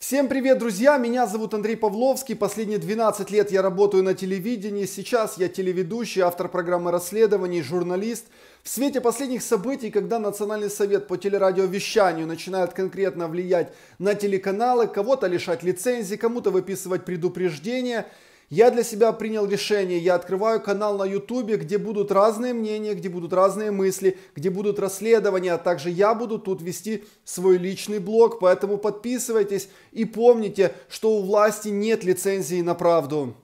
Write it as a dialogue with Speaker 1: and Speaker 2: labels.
Speaker 1: Всем привет, друзья! Меня зовут Андрей Павловский. Последние 12 лет я работаю на телевидении. Сейчас я телеведущий, автор программы расследований, журналист. В свете последних событий, когда Национальный совет по телерадиовещанию начинает конкретно влиять на телеканалы, кого-то лишать лицензии, кому-то выписывать предупреждения – я для себя принял решение, я открываю канал на YouTube, где будут разные мнения, где будут разные мысли, где будут расследования, а также я буду тут вести свой личный блог, поэтому подписывайтесь и помните, что у власти нет лицензии на правду.